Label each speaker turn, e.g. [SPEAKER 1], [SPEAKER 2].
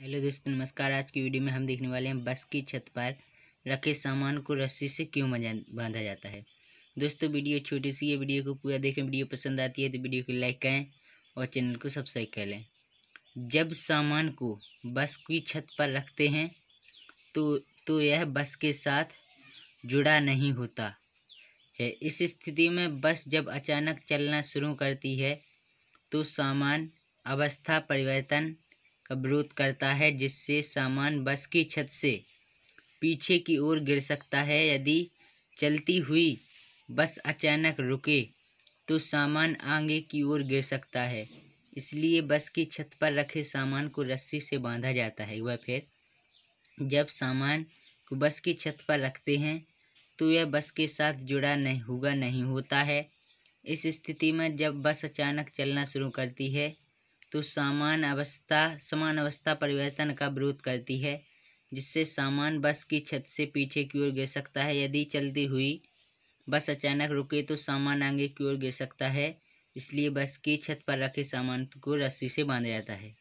[SPEAKER 1] hello दोस्तों नमस्कार आज की वीडियो में हम देखने वाले हैं बस की छत पर रखे सामान को रस्सी से क्यों बांधा जाता है दोस्तों वीडियो छोटी सी है वीडियो को पूरा देखें वीडियो पसंद आती है तो वीडियो को लाइक करें और चैनल को सब्सक्राइब कर लें जब सामान को बस की छत पर रखते हैं तो तो यह बस के साथ जुड़ा नहीं होता है इस स्थिति में बस जब अचानक चलना शुरू करती है तो सामान अवस्था परिवर्तन का विरोध करता है जिससे सामान बस की छत से पीछे की ओर गिर सकता है यदि चलती हुई बस अचानक रुके तो सामान आगे की ओर गिर सकता है इसलिए बस की छत पर रखे सामान को रस्सी से बांधा जाता है वह फिर जब सामान को बस की छत पर रखते हैं तो यह बस के साथ जुड़ा नहीं होगा नहीं होता है इस स्थिति में जब बस अचानक चलना शुरू करती है तो सामान अवस्था समान अवस्था परिवर्तन का विरोध करती है जिससे सामान बस की छत से पीछे की ओर गिर सकता है यदि चलती हुई बस अचानक रुके तो सामान आगे की ओर गिर सकता है इसलिए बस की छत पर रखे सामान को रस्सी से बांधा जाता है